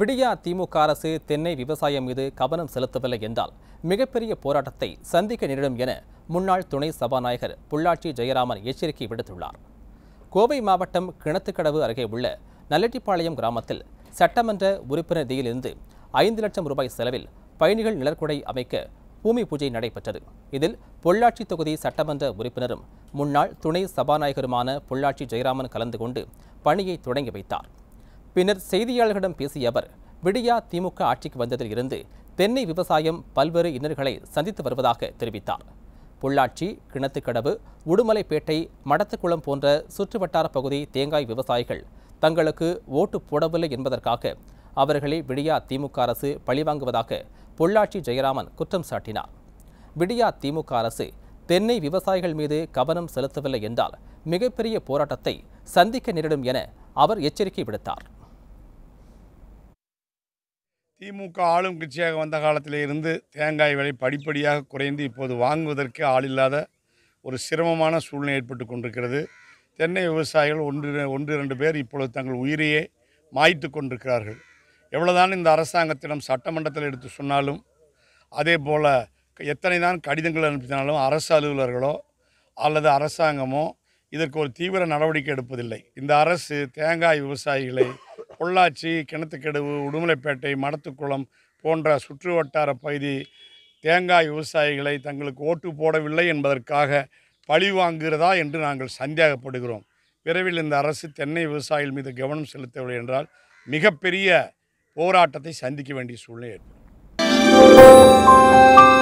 விடியா திமுக அரசு தென்னை விவசாயம் மீது கவனம் செலுத்தவில்லை என்றால் மிகப்பெரிய போராட்டத்தை சந்திக்க நேரிடும் என முன்னாள் துணை சபாநாயகர் புள்ளாச்சி ஜெயராமன் எச்சரிக்கை விடுத்துள்ளார் கோவை மாவட்டம் கிணத்துக்கடவு அருகே உள்ள நல்லெட்டிப்பாளையம் கிராமத்தில் சட்டமன்ற உறுப்பினர் நிதியிலிருந்து ஐந்து லட்சம் ரூபாய் செலவில் பயணிகள் நிழற்குடை அமைக்க பூமி பூஜை நடைபெற்றது இதில் பொள்ளாச்சி தொகுதி சட்டமன்ற உறுப்பினரும் முன்னாள் துணை சபாநாயகருமான பொள்ளாட்சி ஜெயராமன் கலந்து கொண்டு பணியை தொடங்கி வைத்தார் பின்னர் செய்தியாளர்களிடம் பேசிய அவர் விடியா திமுக ஆட்சிக்கு வந்ததில் இருந்து தென்னை விவசாயம் பல்வேறு இன்னல்களை சந்தித்து வருவதாக தெரிவித்தார் பொள்ளாச்சி கிணத்துக்கடவு உடுமலைப்பேட்டை மடத்துக்குளம் போன்ற சுற்றுவட்டார பகுதி தேங்காய் விவசாயிகள் தங்களுக்கு ஓட்டு போடவில்லை என்பதற்காக அவர்களை விடியா திமுக அரசு பழிவாங்குவதாக பொள்ளாச்சி ஜெயராமன் குற்றம் சாட்டினார் விடியா திமுக அரசு தென்னை விவசாயிகள் மீது கவனம் செலுத்தவில்லை என்றால் மிகப்பெரிய போராட்டத்தை சந்திக்க நேரிடும் என அவர் எச்சரிக்கை விடுத்தார் திமுக ஆளும் கட்சியாக வந்த காலத்தில் இருந்து தேங்காய் விலை படிப்படியாக குறைந்து இப்போது வாங்குவதற்கு இல்லாத ஒரு சிரமமான சூழ்நிலை ஏற்பட்டு கொண்டிருக்கிறது தென்னை விவசாயிகள் ஒன்று ஒன்று இரண்டு பேர் இப்பொழுது தங்கள் உயிரையே மாய்த்து கொண்டிருக்கிறார்கள் எவ்வளோதான் இந்த அரசாங்கத்திடம் சட்டமன்றத்தில் எடுத்து சொன்னாலும் அதே போல் எத்தனை தான் கடிதங்கள் அனுப்பினாலும் அரசு அலுவலர்களோ அல்லது அரசாங்கமோ இதற்கு ஒரு தீவிர நடவடிக்கை எடுப்பதில்லை இந்த அரசு தேங்காய் விவசாயிகளை பொள்ளாச்சி கிணத்துக்கெடுவு உடுமலைப்பேட்டை மடத்துக்குளம் போன்ற சுற்று வட்டார பகுதி தேங்காய் விவசாயிகளை தங்களுக்கு ஓட்டு போடவில்லை என்பதற்காக பழி வாங்குகிறதா என்று நாங்கள் சந்தேகப்படுகிறோம் விரைவில் இந்த அரசு தென்னை விவசாயிகள் மீது கவனம் செலுத்தவில்லை என்றால் மிகப்பெரிய போராட்டத்தை சந்திக்க வேண்டிய சூழ்நிலை ஏற்படும்